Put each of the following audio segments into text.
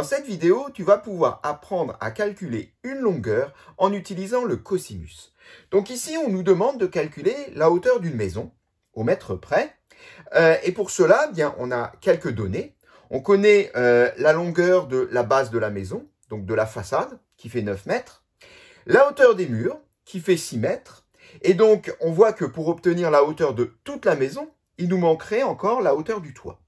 Dans cette vidéo, tu vas pouvoir apprendre à calculer une longueur en utilisant le cosinus. Donc ici, on nous demande de calculer la hauteur d'une maison au mètre près. Euh, et pour cela, eh bien, on a quelques données. On connaît euh, la longueur de la base de la maison, donc de la façade, qui fait 9 mètres. La hauteur des murs, qui fait 6 mètres. Et donc, on voit que pour obtenir la hauteur de toute la maison, il nous manquerait encore la hauteur du toit.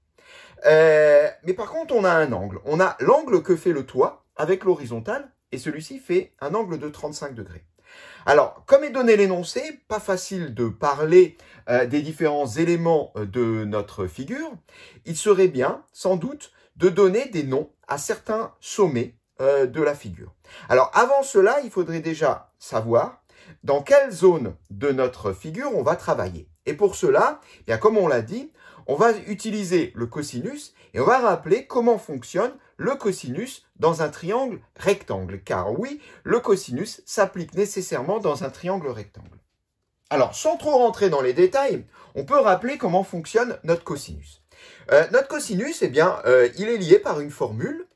Euh, mais par contre, on a un angle. On a l'angle que fait le toit avec l'horizontale, et celui-ci fait un angle de 35 degrés. Alors, comme est donné l'énoncé, pas facile de parler euh, des différents éléments euh, de notre figure. Il serait bien, sans doute, de donner des noms à certains sommets de la figure. Alors, avant cela, il faudrait déjà savoir dans quelle zone de notre figure on va travailler. Et pour cela, eh bien comme on l'a dit, on va utiliser le cosinus et on va rappeler comment fonctionne le cosinus dans un triangle rectangle. Car oui, le cosinus s'applique nécessairement dans un triangle rectangle. Alors, sans trop rentrer dans les détails, on peut rappeler comment fonctionne notre cosinus. Euh, notre cosinus, eh bien, euh, il est lié par une formule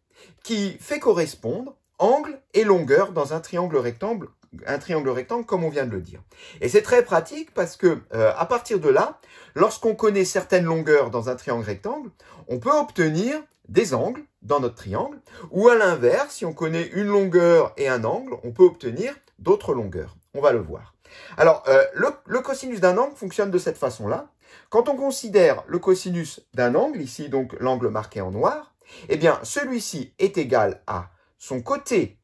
qui fait correspondre angle et longueur dans un triangle rectangle un triangle rectangle comme on vient de le dire. Et c'est très pratique parce que euh, à partir de là, lorsqu'on connaît certaines longueurs dans un triangle rectangle, on peut obtenir des angles dans notre triangle, ou à l'inverse, si on connaît une longueur et un angle, on peut obtenir d'autres longueurs. On va le voir. Alors, euh, le, le cosinus d'un angle fonctionne de cette façon-là. Quand on considère le cosinus d'un angle, ici donc l'angle marqué en noir, eh bien celui-ci est égal à son côté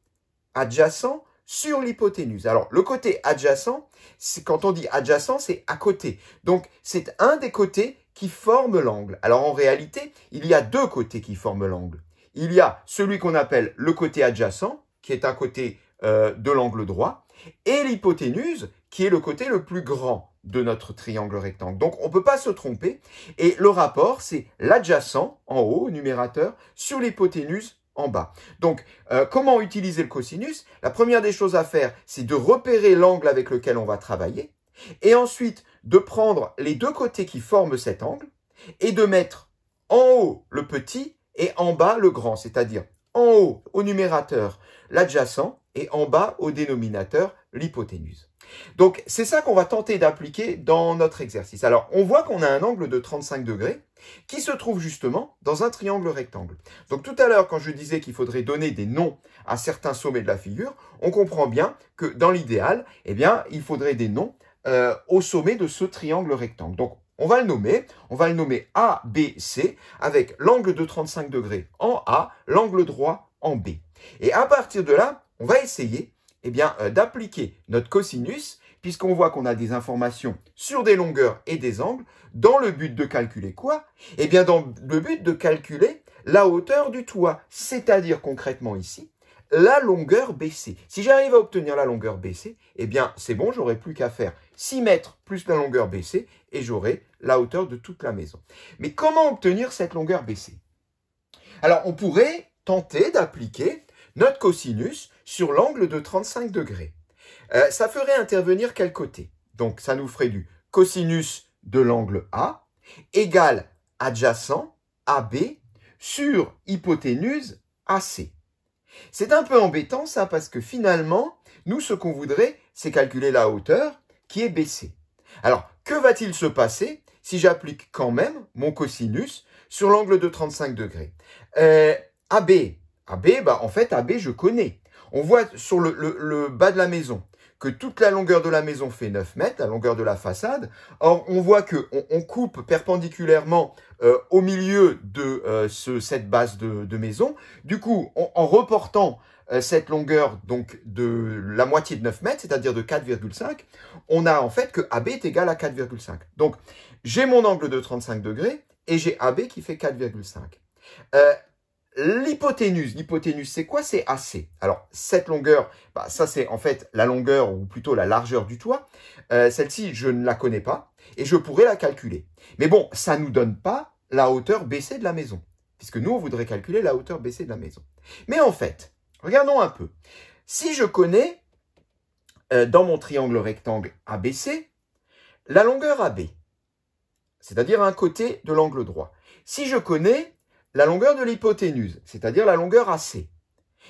adjacent sur l'hypoténuse. Alors, le côté adjacent, quand on dit adjacent, c'est à côté. Donc, c'est un des côtés qui forme l'angle. Alors, en réalité, il y a deux côtés qui forment l'angle. Il y a celui qu'on appelle le côté adjacent, qui est à côté euh, de l'angle droit, et l'hypoténuse, qui est le côté le plus grand de notre triangle rectangle. Donc, on ne peut pas se tromper. Et le rapport, c'est l'adjacent, en haut, numérateur, sur l'hypoténuse en bas. Donc, euh, comment utiliser le cosinus La première des choses à faire, c'est de repérer l'angle avec lequel on va travailler, et ensuite de prendre les deux côtés qui forment cet angle, et de mettre en haut le petit et en bas le grand, c'est-à-dire en haut au numérateur l'adjacent et en bas au dénominateur l'hypoténuse. Donc, c'est ça qu'on va tenter d'appliquer dans notre exercice. Alors, on voit qu'on a un angle de 35 degrés qui se trouve justement dans un triangle rectangle. Donc, tout à l'heure, quand je disais qu'il faudrait donner des noms à certains sommets de la figure, on comprend bien que dans l'idéal, eh bien, il faudrait des noms euh, au sommet de ce triangle rectangle. Donc, on va le nommer, on va le nommer ABC avec l'angle de 35 degrés en A, l'angle droit en B. Et à partir de là, on va essayer eh bien, euh, d'appliquer notre cosinus, puisqu'on voit qu'on a des informations sur des longueurs et des angles, dans le but de calculer quoi Eh bien, dans le but de calculer la hauteur du toit, c'est-à-dire concrètement ici, la longueur baissée. Si j'arrive à obtenir la longueur baissée, eh bien, c'est bon, j'aurai plus qu'à faire 6 mètres plus la longueur baissée et j'aurai la hauteur de toute la maison. Mais comment obtenir cette longueur baissée Alors, on pourrait tenter d'appliquer notre cosinus sur l'angle de 35 degrés. Euh, ça ferait intervenir quel côté Donc ça nous ferait du cosinus de l'angle A égale adjacent AB sur hypoténuse AC. C'est un peu embêtant ça parce que finalement, nous ce qu'on voudrait, c'est calculer la hauteur qui est BC. Alors, que va-t-il se passer si j'applique quand même mon cosinus sur l'angle de 35 degrés euh, AB, AB, bah, en fait AB je connais. On voit sur le, bas de la maison que toute la longueur de la maison fait 9 mètres, la longueur de la façade. Or, on voit que on, coupe perpendiculairement euh, au milieu de euh, cette base de, maison. Du coup, en reportant euh, cette longueur donc de la moitié de 9 mètres, c'est-à-dire de 4,5, on a en fait que AB est égal à 4,5. Donc, j'ai mon angle de 35 degrés et j'ai AB qui fait 4,5 l'hypoténuse. L'hypoténuse, c'est quoi C'est AC. Alors, cette longueur, bah, ça c'est en fait la longueur ou plutôt la largeur du toit. Euh, celle-ci, je ne la connais pas et je pourrais la calculer. Mais bon, ça ne nous donne pas la hauteur baissée de la maison. Puisque nous, on voudrait calculer la hauteur baissée de la maison. Mais en fait, regardons un peu. Si je connais, euh, dans mon triangle rectangle ABC, la longueur AB, c'est-à-dire un côté de l'angle droit. Si je connais la longueur de l'hypoténuse, c'est-à-dire la longueur AC.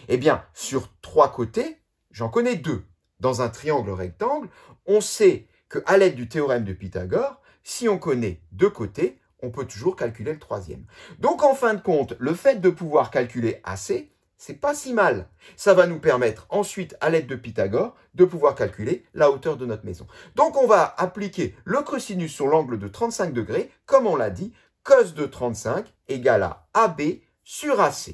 Eh bien, sur trois côtés, j'en connais deux. Dans un triangle rectangle, on sait qu'à l'aide du théorème de Pythagore, si on connaît deux côtés, on peut toujours calculer le troisième. Donc en fin de compte, le fait de pouvoir calculer AC, c'est pas si mal. Ça va nous permettre ensuite, à l'aide de Pythagore, de pouvoir calculer la hauteur de notre maison. Donc on va appliquer le cosinus sur l'angle de 35 degrés, comme on l'a dit, cos de 35 égale à AB sur AC.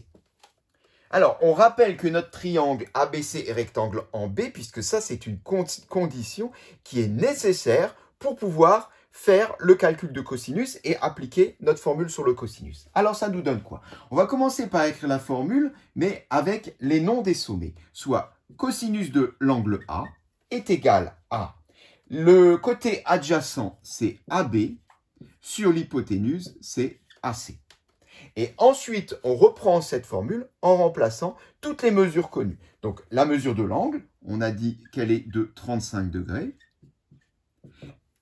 Alors, on rappelle que notre triangle ABC est rectangle en B, puisque ça, c'est une condition qui est nécessaire pour pouvoir faire le calcul de cosinus et appliquer notre formule sur le cosinus. Alors, ça nous donne quoi On va commencer par écrire la formule, mais avec les noms des sommets, soit cosinus de l'angle A est égal à... Le côté adjacent, c'est AB, sur l'hypoténuse, c'est AC. Et ensuite, on reprend cette formule en remplaçant toutes les mesures connues. Donc, la mesure de l'angle, on a dit qu'elle est de 35 degrés,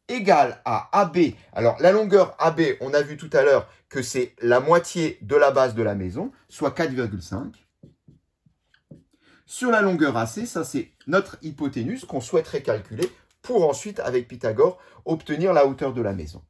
égale à AB. Alors, la longueur AB, on a vu tout à l'heure que c'est la moitié de la base de la maison, soit 4,5. Sur la longueur AC, ça c'est notre hypoténuse qu'on souhaiterait calculer pour ensuite, avec Pythagore, obtenir la hauteur de la maison.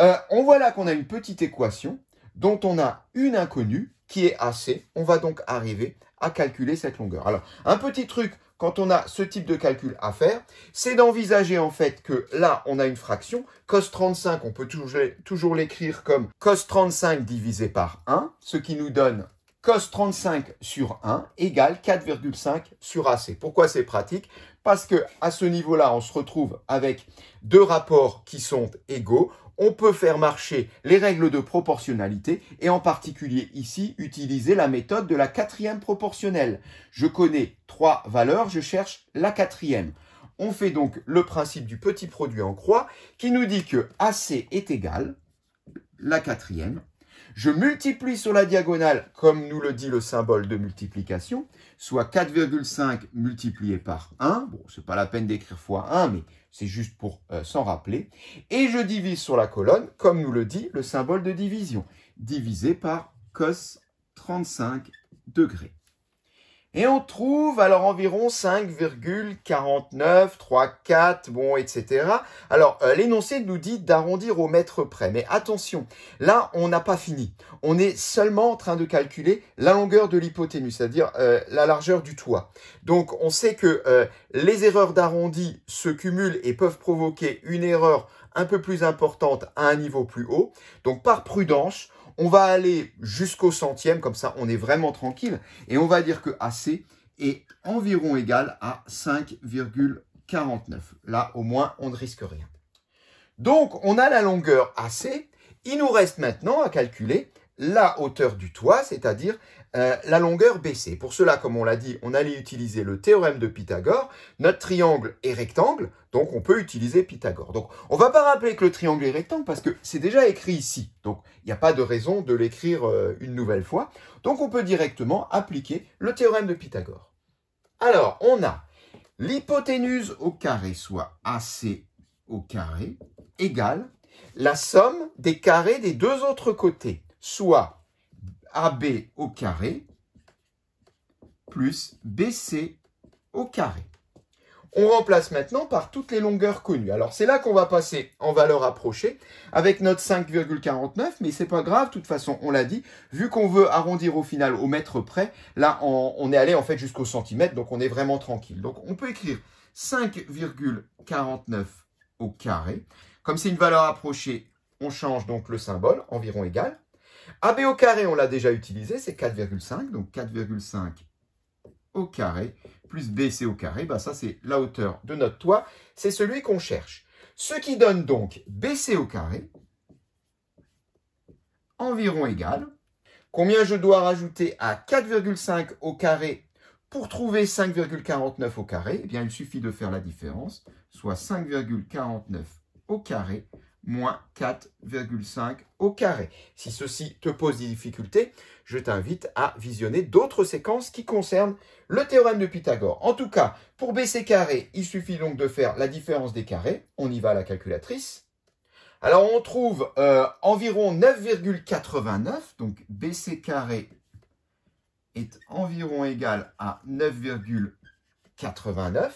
Euh, on voit là qu'on a une petite équation dont on a une inconnue qui est assez On va donc arriver à calculer cette longueur. Alors, un petit truc quand on a ce type de calcul à faire, c'est d'envisager en fait que là, on a une fraction. Cos 35, on peut toujours, toujours l'écrire comme cos 35 divisé par 1, ce qui nous donne cos 35 sur 1 égale 4,5 sur AC. Pourquoi c'est pratique Parce que à ce niveau-là, on se retrouve avec deux rapports qui sont égaux. On peut faire marcher les règles de proportionnalité et en particulier ici, utiliser la méthode de la quatrième proportionnelle. Je connais trois valeurs, je cherche la quatrième. On fait donc le principe du petit produit en croix qui nous dit que AC est égal, la quatrième, je multiplie sur la diagonale, comme nous le dit le symbole de multiplication, soit 4,5 multiplié par 1. Bon, n'est pas la peine d'écrire fois 1, mais c'est juste pour euh, s'en rappeler. Et je divise sur la colonne, comme nous le dit le symbole de division, divisé par cos 35 degrés. Et on trouve alors environ 5,49, 3, 4, bon, etc. Alors, euh, l'énoncé nous dit d'arrondir au mètre près. Mais attention, là, on n'a pas fini. On est seulement en train de calculer la longueur de l'hypoténuse, c'est-à-dire euh, la largeur du toit. Donc, on sait que euh, les erreurs d'arrondi se cumulent et peuvent provoquer une erreur un peu plus importante à un niveau plus haut. Donc, par prudence, on va aller jusqu'au centième, comme ça on est vraiment tranquille. Et on va dire que AC est environ égal à 5,49. Là, au moins, on ne risque rien. Donc, on a la longueur AC. Il nous reste maintenant à calculer la hauteur du toit, c'est-à-dire euh, la longueur baissée. Pour cela, comme on l'a dit, on allait utiliser le théorème de Pythagore. Notre triangle est rectangle, donc on peut utiliser Pythagore. Donc on ne va pas rappeler que le triangle est rectangle parce que c'est déjà écrit ici. Donc il n'y a pas de raison de l'écrire euh, une nouvelle fois. Donc on peut directement appliquer le théorème de Pythagore. Alors, on a l'hypoténuse au carré, soit AC au carré, égale la somme des carrés des deux autres côtés soit AB au carré plus BC au carré. On remplace maintenant par toutes les longueurs connues. Alors c'est là qu'on va passer en valeur approchée avec notre 5,49, mais ce c'est pas grave, de toute façon on l'a dit, vu qu'on veut arrondir au final au mètre près, là on, on est allé en fait jusqu'au centimètre, donc on est vraiment tranquille. Donc on peut écrire 5,49 au carré. Comme c'est une valeur approchée, on change donc le symbole, environ égal. AB au carré, on l'a déjà utilisé, c'est 4,5. Donc 4,5 au carré plus BC au carré, bah, ça c'est la hauteur de notre toit. C'est celui qu'on cherche. Ce qui donne donc BC au carré environ égal. Combien je dois rajouter à 4,5 au carré pour trouver 5,49 au carré, eh bien, il suffit de faire la différence, soit 5,49 au carré moins 4,5 au carré. Si ceci te pose des difficultés, je t'invite à visionner d'autres séquences qui concernent le théorème de Pythagore. En tout cas, pour BC carré, il suffit donc de faire la différence des carrés. On y va à la calculatrice. Alors on trouve euh, environ 9,89, donc BC carré est environ égal à 9,89.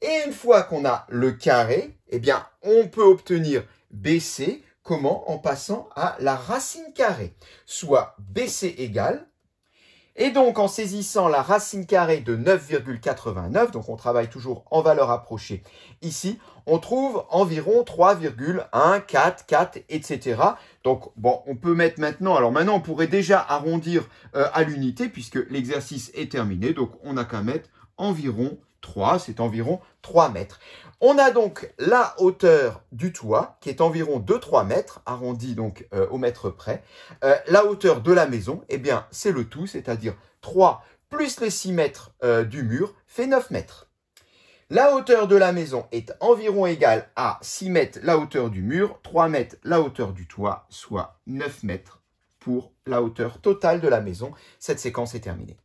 Et une fois qu'on a le carré, eh bien, on peut obtenir BC, comment En passant à la racine carrée, soit BC égale. Et donc, en saisissant la racine carrée de 9,89, donc on travaille toujours en valeur approchée ici, on trouve environ 3,144, etc. Donc, bon, on peut mettre maintenant, alors maintenant, on pourrait déjà arrondir euh, à l'unité puisque l'exercice est terminé. Donc, on n'a qu'à mettre environ 3, c'est environ 3 mètres. On a donc la hauteur du toit, qui est environ 2-3 mètres, arrondi donc euh, au mètre près. Euh, la hauteur de la maison, eh bien, c'est le tout, c'est-à-dire 3 plus les 6 mètres euh, du mur, fait 9 mètres. La hauteur de la maison est environ égale à 6 mètres la hauteur du mur, 3 mètres la hauteur du toit, soit 9 mètres pour la hauteur totale de la maison. Cette séquence est terminée.